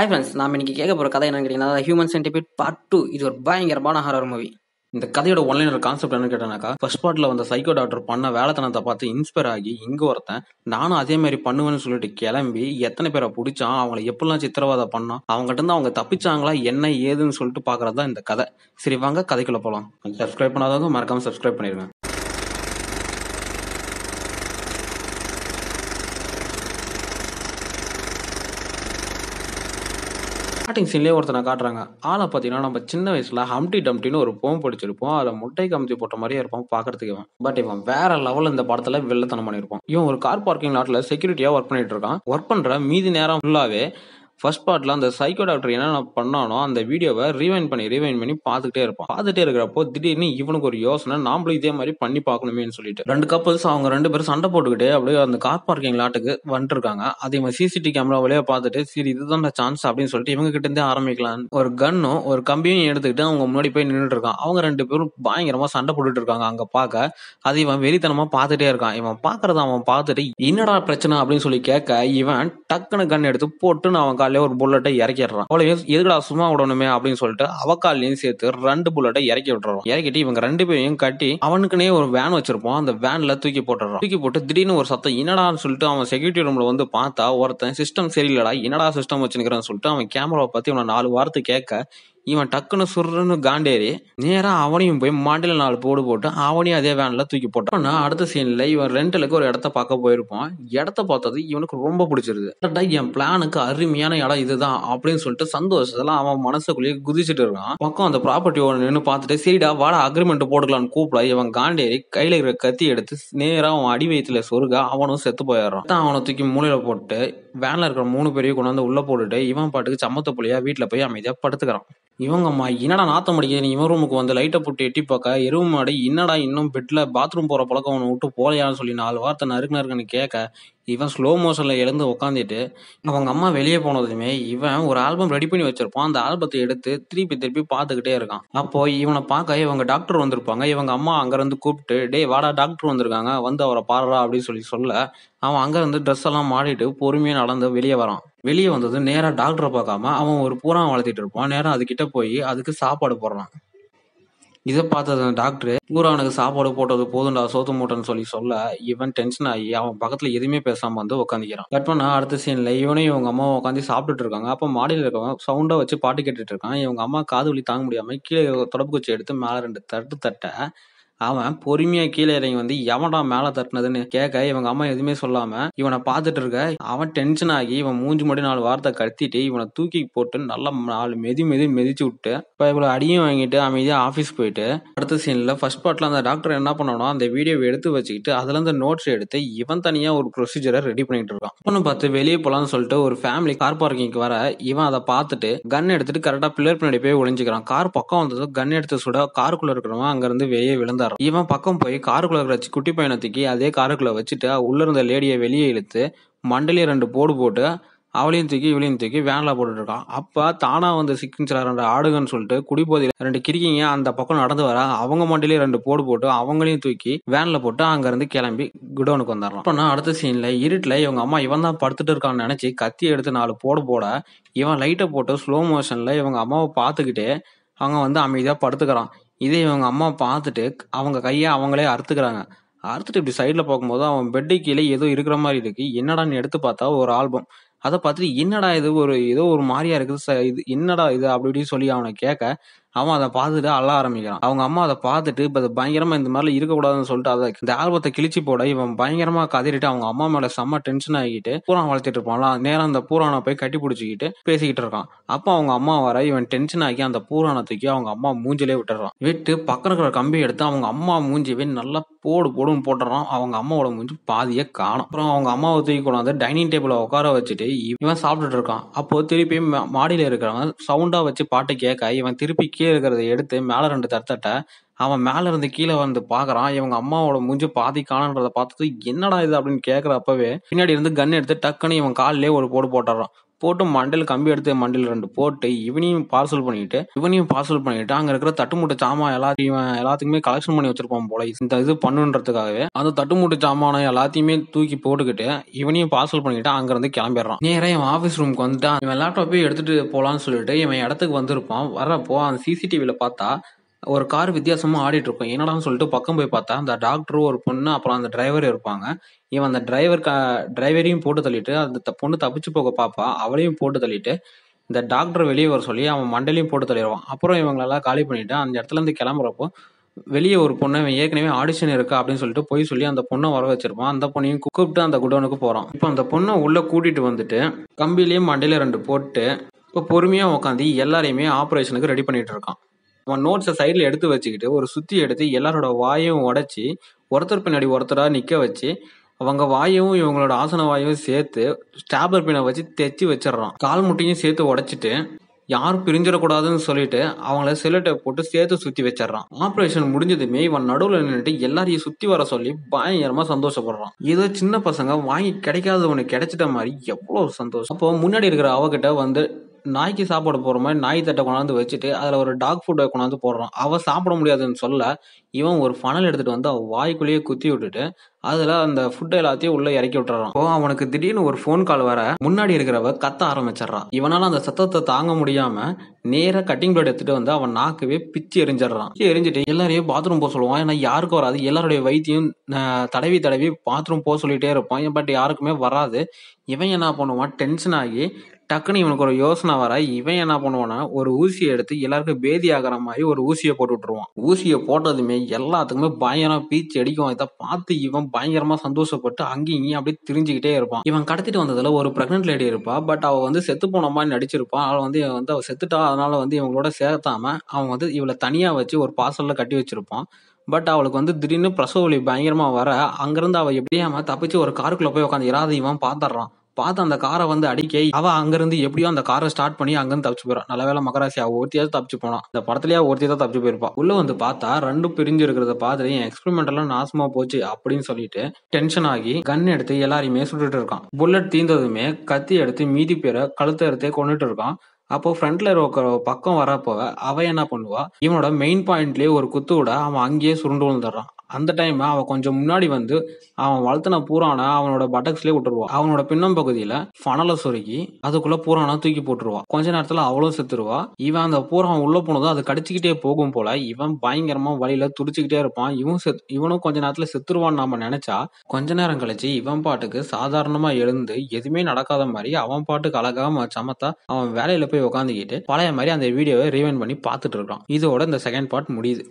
hi friends நாம் இன்றைக்கி கேட்க போகிற கதை என்னன்னு கேட்டிங்கன்னா ஹியூமன் சென்டிபிட் பார்ட் டூ இது ஒரு பயங்கரமான ஹாரர் மூவி இந்த கதையோட ஒன்லைன் ஒரு கான்செப்ட் என்னன்னு கேட்டனாக்கா ஃபர்ஸ்ட் பார்ட்டில் வந்த சைக்கோ டாக்டர் பண்ண வேலைத்தனத்தை பார்த்து இன்ஸ்பயர் ஆகி இங்கே ஒருத்தன் நானும் அதே மாதிரி பண்ணுவேன்னு சொல்லிட்டு கிளம்பி எத்தனை பேரை பிடிச்சான் அவங்களை எப்படிலாம் சித்திரவாதம் பண்ணோம் அவங்ககிட்ட இருந்து அவங்க தப்பிச்சாங்களா என்ன ஏதுன்னு சொல்லிட்டு பார்க்குறது தான் இந்த கதை சரி வாங்க கதைக்குள்ளே போகலாம் சப்ஸ்கிரைப் பண்ணாதவங்க மறக்காமல் சப்ஸ்கிரைப் பண்ணிடுவேன் ஸ்டார்டிங் சீன்லேயே ஒருத்தனை காட்டுறாங்க ஆளை பார்த்தீங்கன்னா நம்ம சின்ன வயசில் ஹம்டி டம்டின்னு ஒரு போம் படிச்சிருப்போம் அதில் முட்டை கமிச்சி போட்ட மாதிரியே இருப்போம் பார்க்கறதுக்கு இவன் பட் இவன் வேற லெவல் இந்த படத்தில் வெள்ளத்தனம் பண்ணியிருப்பான் இவன் ஒரு கார் பார்க்கிங் லாட்டில் செக்யூரிட்டியாக ஒர்க் பண்ணிட்டு இருக்கான் ஒர்க் பண்ணுற மீதி நேரம் ஃபுல்லாகவே ஃபர்ஸ்ட் பார்ட்டில் அந்த சைக்கோ டாக்டர் என்னென்ன பண்ணானோ அந்த வீடியோவை ரீவைண்ட் பண்ணி ரீவைண்ட் பண்ணி பார்த்துட்டே இருப்பான் பார்த்துட்டே இருக்கிறப்போ திடீர்னு இவனுக்கு ஒரு யோசனை நாமளும் இதே மாதிரி பண்ணி பார்க்கணுமேனு சொல்லிட்டு ரெண்டு கப்பல்ஸ் அவங்க ரெண்டு பேரும் சண்டை போட்டுக்கிட்டு அப்படியே அந்த கார் பார்க்கிங் லாட்டுக்கு வந்துருக்காங்க அதே மாதிரி சிசிடி கேமரா வழியாக பார்த்துட்டு சரி இதுதான் சான்ஸ் அப்படின்னு சொல்லிட்டு இவங்க கிட்ட இருந்தே ஆரம்பிக்கலாம் ஒரு கன்னும் ஒரு கம்பியும் எடுத்துக்கிட்டு அவங்க முன்னாடி போய் நின்றுட்டு இருக்கான் அவங்க ரெண்டு பேரும் பயங்கரமா சண்டை போட்டுட்டு இருக்காங்க அங்க பார்க்க அது இவன் வெறித்தனமா பார்த்துட்டே இருக்கான் இவன் பார்க்கறத அவன் பார்த்துட்டு என்னடா பிரச்சனை அப்படின்னு சொல்லி கேட்க இவன் டக்குன்னு கன் எடுத்து போட்டுன்னு அவன் அவக்காலே ஒரு புல்லட்டை இறக்கிடுறான் அவ்வளவு எதுக்கடா சும்மா விடணுமே அப்படின்னு சொல்லிட்டு அவக்காலையும் சேர்த்து ரெண்டு புல்லட்டை இறக்கி விட்டுறோம் இறக்கிட்டு இவங்க ரெண்டு பேரையும் கட்டி அவனுக்குனே ஒரு வேன் வச்சிருப்போம் அந்த வேன்ல தூக்கி போட்டுறோம் தூக்கி போட்டு திடீர்னு ஒரு சத்தம் என்னடான்னு சொல்லிட்டு அவன் செக்யூரிட்டி ரூம்ல வந்து பார்த்தா ஒருத்தன் சிஸ்டம் சரியில்லடா என்னடா சிஸ்டம் வச்சுக்கிறான்னு சொல்லிட்டு அவன் கேமராவை பத்தி அவனை நாலு வாரத்து கேட்க இவன் டக்குன்னு சுருன்னு காண்டேரி நேரம் அவனையும் போய் மாண்டில நாலு போடு போட்டு அவனையும் அதே வேன்ல தூக்கி போட்டான் அடுத்த சீன்ல இவன் ரெண்டலுக்கு ஒரு இடத்த பார்க்க போயிருப்பான் இடத்த பார்த்தது இவனுக்கு ரொம்ப பிடிச்சிருது கரெக்டா என் பிளானுக்கு அருமையான இடம் இதுதான் அப்படின்னு சொல்லிட்டு சந்தோஷத்துல அவன் மனசுக்குள்ளேயே குதிச்சுட்டு இருக்கான் பக்கம் அந்த ப்ராப்பர்ட்டி ஓனர் நின்று பார்த்துட்டு சரிடா வாட அக்ரிமெண்ட் போட்டுக்கலாம்னு கூப்பிட இவன் காண்டேரி கையில இருக்கிற கத்தி எடுத்து நேரம் அவன் அடி வயிற்றுல சொருக அவனும் செத்து போயிடுறான் அவனை தூக்கி மூலையில போட்டு வேன்ல இருக்கிற மூணு பேரையும் கொண்டாந்து உள்ள போட்டுட்டு இவன் பாட்டுக்கு சம்மத்த புள்ளியா வீட்டுல போய் அமைதியா படுத்துக்கிறான் இவங்கம்மா என்னடா நாத்தம் அடிக்குது நீ இவன் ரூமுக்கு வந்து லைட்டை போட்டு எட்டி பார்க்க எருவு மாடி என்னடா இன்னும் பெட்டில் பாத்ரூம் போகிற பழக்கம் அவனை விட்டு போலையான்னு சொல்லி நாலு வார்த்தை நறுக்கு நறுக்குன்னு கேட்க இவன் ஸ்லோ மோஷனில் எழுந்து உக்காந்துட்டு அவங்க அம்மா வெளியே போனதுமே இவன் ஒரு ஆல்பம் ரெடி பண்ணி வச்சிருப்பான் அந்த ஆல்பத்தை எடுத்து திருப்பி திருப்பி பார்த்துக்கிட்டே இருக்கான் அப்போ இவனை பார்க்க இவங்க டாக்டர் வந்திருப்பாங்க இவங்க அம்மா அங்கேருந்து கூப்பிட்டு டே வாடா டாக்டர் வந்திருக்காங்க வந்து அவரை பாருறா அப்படின்னு சொல்லி சொல்ல அவன் அங்கேருந்து ட்ரெஸ் எல்லாம் மாடிட்டு பொறுமையாக நடந்து வெளியே வரான் வெளியே வந்ததும் நேராக டாக்டரை பார்க்காம அவன் ஒரு பூரா வளர்த்திட்டு இருப்பான் நேரம் அதுக்கிட்ட போய் அதுக்கு சாப்பாடு போடுறான் இதை பார்த்தது டாக்டர் பூராவனுக்கு சாப்பாடு போட்டது போதும்டா சோத்து மூட்டைன்னு சொல்லி சொல்ல இவன் டென்ஷன் ஆகி அவன் பக்கத்துல எதுவுமே பேசாம வந்து உட்காந்துக்கிறான் கட் பண்ணா அடுத்த சீன்ல இவனையும் இவங்க அம்மா உட்காந்து சாப்பிட்டுட்டு இருக்காங்க அப்ப மாடியில் இருக்கவன் சவுண்டா வச்சு பாட்டு கேட்டுட்டு இருக்கான் இவங்க அம்மா காது வலி தாங்க முடியாம கீழே தொடப்பு குச்சி எடுத்து மேல ரெண்டு தட்டு தட்ட அவன் பொறுமையா கீழே இறங்கி வந்து எவன்டா மேல தட்டினதுன்னு கேட்க இவங்க அம்மா எதுவுமே சொல்லாம இவனை பார்த்துட்டு இருக்க அவன் டென்ஷன் ஆகி இவன் மூஞ்சு மட்டும் நாலு வார்த்தை கத்திட்டு இவனை தூக்கி போட்டு நல்லா நாலு மெதி மெதி மெதிச்சு விட்டு இப்போ இவ்வளோ அடியும் வாங்கிட்டு அமைதியாக ஆஃபீஸ் போயிட்டு அடுத்த சீனில் ஃபர்ஸ்ட் பார்ட்ல அந்த டாக்டர் என்ன பண்ணணும் அந்த வீடியோவை எடுத்து வச்சுக்கிட்டு அதுலேருந்து நோட்ஸ் எடுத்து இவன் தனியாக ஒரு ப்ரொசீஜரை ரெடி பண்ணிட்டு இருக்கான் ஒன்று பார்த்து வெளியே போலாம்னு சொல்லிட்டு ஒரு ஃபேமிலி கார் பார்க்கிங்க்கு வர இவன் அதை பார்த்துட்டு கன் எடுத்துட்டு கரெக்டாக பில்லர் பின்னாடி போய் ஒளிஞ்சுக்கிறான் கார் பக்கம் வந்ததும் கன் எடுத்து சுட காருக்குள்ளே இருக்கிறவன் அங்கேருந்து வெளியே விழுந்தார் வந்துடுறான் இவன் பக்கம் போய் காருக்குள்ள வச்சு குட்டி பையனை தூக்கி அதே காருக்குள்ள வச்சுட்டு உள்ள இருந்த லேடியை வெளியே இழுத்து மண்டலையை ரெண்டு போடு போட்டு அவளையும் தூக்கி இவளையும் தூக்கி வேனில் போட்டுட்டு இருக்கான் அப்போ தானா வந்து சிக்கின்றார் ரெண்டு ஆடுகன்னு சொல்லிட்டு குடிபோதையில் ரெண்டு கிரிக்கிங்க அந்த பக்கம் நடந்து வர அவங்க மண்டிலேயே ரெண்டு போடு போட்டு அவங்களையும் தூக்கி வேனில் போட்டு அங்கேருந்து கிளம்பி குடோனுக்கு வந்துடலாம் இப்போ நான் அடுத்த சீனில் இருட்டில் இவங்க அம்மா இவன் தான் படுத்துட்டு இருக்கான்னு நினச்சி கத்தி எடுத்து நாலு போடு போட இவன் லைட்டை போட்டு ஸ்லோ மோஷனில் இவங்க அம்மாவை பார்த்துக்கிட்டே அவங்க வந்து அமைதியாக படுத்துக்கிறான் இதே இவங்க அம்மா பார்த்துட்டு அவங்க கையை அவங்களே அறுத்துக்கிறாங்க அறுத்துட்டு இப்படி சைடில் பார்க்கும்போது அவன் பெட்டு கீழே ஏதோ இருக்கிற மாதிரி இருக்குது என்னடான்னு எடுத்து பார்த்தா ஒரு ஆல்பம் அதை பார்த்துட்டு என்னடா இது ஒரு ஏதோ ஒரு மாதிரியா இருக்குது இது என்னடா இது அப்படி இப்படின்னு சொல்லி அவனை கேட்க அவன் அதை பார்த்துட்டு அழ ஆரம்பிக்கிறான் அவங்க அம்மா அதை பார்த்துட்டு இப்போ அதை பயங்கரமா இந்த மாதிரிலாம் இருக்கக்கூடாதுன்னு சொல்லிட்டு அதை இந்த ஆல்பத்தை கிழிச்சு போட இவன் பயங்கரமா கதறிட்டு அவங்க அம்மா மேல செம்ம டென்ஷன் ஆகிட்டு பூரா வளர்த்துட்டு இருப்பான்ல நேரம் அந்த பூரானை போய் கட்டி பிடிச்சிக்கிட்டு பேசிக்கிட்டு இருக்கான் அப்போ அவங்க அம்மா வர இவன் டென்ஷன் ஆகி அந்த பூரானை தூக்கி அவங்க அம்மா மூஞ்சிலே விட்டுறான் விட்டு பக்கம் இருக்கிற கம்பி எடுத்து அவங்க அம்மா போய் நல்லா போடு போடுன்னு போட்டுறான் அவங்க அம்மாவோட மூஞ்சி பாதியே காணும் அப்புறம் அவங்க அம்மாவை தூக்கி வந்து டைனிங் டேபிள உட்கார வச்சுட்டு இவன் சாப்பிட்டுட்டு இருக்கான் அப்போ திருப்பி மாடியில இருக்கிறவன் சவுண்டா வச்சு பாட்டு கேட்க இவன் திருப்பி கீழே இருக்கிறத எடுத்து மேலே ரெண்டு தட்டட்ட அவன் மேலே இருந்து கீழே வந்து பார்க்குறான் இவங்க அம்மாவோட மூஞ்சு பாதி காணன்றதை பார்த்துட்டு என்னடா இது அப்படின்னு கேட்குறப்பவே பின்னாடி இருந்து கன் எடுத்து டக்குன்னு இவன் காலிலே ஒரு போடு போட்டுறான் போட்டு மண்டல் கம்பி எடுத்து மண்டையில் ரெண்டு போட்டு இவனையும் பார்சல் பண்ணிட்டு இவனையும் பார்சல் பண்ணிட்டு அங்க இருக்கிற தட்டுமுட்டை சாமான் எல்லாத்தையும் எல்லாத்துக்குமே கலெக்ஷன் பண்ணி வச்சிருப்போம் போல இந்த இது பண்ணுன்றதுக்காகவே அந்த தட்டுமுட்டை சாமானை எல்லாத்தையுமே தூக்கி போட்டுக்கிட்டு இவனையும் பார்சல் பண்ணிட்டு அங்க இருந்து கிளம்பிடுறான் நேரம் இவன் ஆபீஸ் ரூமுக்கு வந்துட்டு இவன் லேப்டாப்பையும் எடுத்துட்டு போலான்னு சொல்லிட்டு இவன் இடத்துக்கு வந்திருப்பான் வரப்போ அந்த சிசிடிவில பார்த்தா ஒரு கார் வித்தியாசமாக ஆடிட்டு இருக்கும் என்னடான்னு சொல்லிட்டு பக்கம் போய் பார்த்தா அந்த டாக்டரும் ஒரு பொண்ணு அப்புறம் அந்த டிரைவர் இருப்பாங்க இவன் அந்த டிரைவர் க டிரைவரையும் போட்டு தள்ளிட்டு அந்த பொண்ணு தப்பிச்சு போக பாப்பா அவளையும் போட்டு தள்ளிட்டு இந்த டாக்டர் வெளியே வர சொல்லி அவன் மண்டலையும் போட்டு தள்ளிடுவான் அப்புறம் இவங்களெல்லாம் காலி பண்ணிவிட்டு அந்த இடத்துலேருந்து கிளம்புறப்போ வெளியே ஒரு பொண்ணை ஏற்கனவே ஆடிஷன் இருக்கு அப்படின்னு சொல்லிட்டு போய் சொல்லி அந்த பொண்ணை வர வச்சிருப்பான் அந்த பொண்ணையும் கூப்பிட்டு அந்த குடோனுக்கு போறான் இப்போ அந்த பொண்ணை உள்ள கூட்டிட்டு வந்துட்டு கம்பிலையும் மண்டையில ரெண்டு போட்டு இப்போ பொறுமையா உட்காந்து எல்லாரையுமே ஆப்ரேஷனுக்கு ரெடி பண்ணிட்டு இருக்கான் அவன் நோட்ஸை சைடில் எடுத்து வச்சுக்கிட்டு ஒரு சுற்றி எடுத்து எல்லாரோட வாயையும் உடச்சி ஒருத்தர் பின்னாடி ஒருத்தராக நிற்க வச்சு அவங்க வாயும் இவங்களோட ஆசன வாயும் சேர்த்து ஸ்டாப்லர் பின்னை வச்சு தைச்சி வச்சிடறான் கால் முட்டையும் சேர்த்து உடச்சிட்டு யாரும் பிரிஞ்சிடக்கூடாதுன்னு சொல்லிட்டு அவங்கள செல்லட்டை போட்டு சேர்த்து சுற்றி வச்சிடறான் ஆப்ரேஷன் முடிஞ்சதுமே இவன் நடுவில் நின்றுட்டு எல்லாரையும் சுற்றி வர சொல்லி பயங்கரமாக சந்தோஷப்படுறான் ஏதோ சின்ன பசங்க வாங்கி கிடைக்காதவனுக்கு கிடைச்சிட்ட மாதிரி எவ்வளோ சந்தோஷம் அப்போ முன்னாடி இருக்கிற அவகிட்ட வந்து நாய்க்கு சாப்பாடு போடுற மாதிரி நாய் தட்டை கொண்டாந்து வச்சுட்டு அதில் ஒரு டாக் ஃபுட்டை கொண்டாந்து போடுறான் அவன் சாப்பிட முடியாதுன்னு சொல்ல இவன் ஒரு ஃபனல் எடுத்துகிட்டு வந்து அவன் வாய்க்குள்ளேயே குத்தி விட்டுட்டு அதில் அந்த ஃபுட்டை எல்லாத்தையும் உள்ளே இறக்கி விட்டுறான் இப்போ அவனுக்கு திடீர்னு ஒரு ஃபோன் கால் வர முன்னாடி இருக்கிறவ கத்த ஆரம்பிச்சிடறான் இவனால் அந்த சத்தத்தை தாங்க முடியாமல் நேராக கட்டிங் பிளேட் எடுத்துகிட்டு வந்து அவன் நாக்கவே பிச்சு எரிஞ்சிடறான் எரிஞ்சிட்டு எல்லாரையும் பாத்ரூம் போக சொல்லுவான் ஏன்னா யாருக்கும் வராது எல்லாருடைய வைத்தியம் தடவி தடவி பாத்ரூம் போக சொல்லிகிட்டே இருப்பான் பட் யாருக்குமே வராது இவன் என்ன பண்ணுவான் டென்ஷன் ஆகி டக்குன்னு இவனுக்கு ஒரு யோசனை வர இவன் என்ன பண்ணுவானா ஒரு ஊசியை எடுத்து எல்லாருக்கும் பேதி ஆகிற மாதிரி ஒரு ஊசியை போட்டு விட்டுருவான் ஊசியை போட்டதுமே எல்லாத்துக்குமே பயங்கரம் பீச்சு அடிக்கும் இதை பார்த்து இவன் பயங்கரமா சந்தோஷப்பட்டு அங்கேயும் இங்கேயும் அப்படியே தெரிஞ்சுக்கிட்டே இருப்பான் இவன் கடத்திட்டு வந்ததுல ஒரு பிரெக்னன்ட் லேடி இருப்பா பட் அவ வந்து செத்து போன மாதிரி நடிச்சிருப்பான் அவள் வந்து வந்து அவள் செத்துட்டா அதனால வந்து இவங்களோட சேர்த்தாம அவன் வந்து இவளை தனியா வச்சு ஒரு பாசல்ல கட்டி வச்சிருப்பான் பட் அவளுக்கு வந்து திடீர்னு பிரசவ ஒளி பயங்கரமா வர அங்கிருந்து அவள் எப்படியாம தப்பிச்சு ஒரு காருக்குள்ள போய் உட்காந்து இராதையுமா பாத்துறான் பார்த்து அந்த காரை வந்து அடிக்க அவ அங்கிருந்து எப்படியோ அந்த காரை ஸ்டார்ட் பண்ணி அங்கிருந்து தப்பிச்சு போயிடும் நல்ல வேலை மகராசி அவ ஒருத்தியாவது தப்பிச்சு போனான் இந்த படத்துலயே ஒருத்தி தான் தப்பிச்சு போயிருப்பா உள்ள வந்து பார்த்தா ரெண்டு பிரிஞ்சு இருக்கிறத பார்த்துட்டு என் எக்ஸ்பெரிமெண்ட் எல்லாம் நாசமா போச்சு அப்படின்னு சொல்லிட்டு டென்ஷன் ஆகி கன் எடுத்து எல்லாரையுமே சுட்டுட்டு இருக்கான் புல்லட் தீந்ததுமே கத்தி எடுத்து மீதி பேரை கழுத்த எடுத்து கொண்டுட்டு இருக்கான் அப்போ ஃப்ரண்ட்ல இருக்கிற பக்கம் வரப்போ அவ என்ன பண்ணுவா இவனோட மெயின் பாயிண்ட்லயே ஒரு குத்து விட அவன் அங்கேயே சுருண்டு விழுந்துடுறான் அந்த டைம் அவன் கொஞ்சம் முன்னாடி வந்து அவன் வளர்த்தின பூரானை அவனோட பட்டக்ஸ்லேயே விட்டுருவான் அவனோட பின்னம் பகுதியில ஃபனலை சொருக்கி அதுக்குள்ள பூரானை தூக்கி போட்டுருவான் கொஞ்ச நேரத்தில் அவளும் செத்துருவா இவன் அந்த பூரான் உள்ள போனதும் அது கடிச்சிக்கிட்டே போகும் போல இவன் பயங்கரமா வழியில துடிச்சுக்கிட்டே இருப்பான் இவன் செத் இவனும் கொஞ்ச நேரத்துல செத்துருவான்னு நாம நினைச்சா கொஞ்ச நேரம் கழிச்சு இவன் பாட்டுக்கு சாதாரணமா எழுந்து எதுவுமே நடக்காத மாதிரி அவன் பாட்டுக்கு அழகாம சமத்தா அவன் வேலையில போய் உட்காந்துக்கிட்டு பழைய மாதிரி அந்த வீடியோவை ரீவைன் பண்ணி பார்த்துட்டு இருக்கான் இதோட இந்த செகண்ட் பார்ட் முடியுது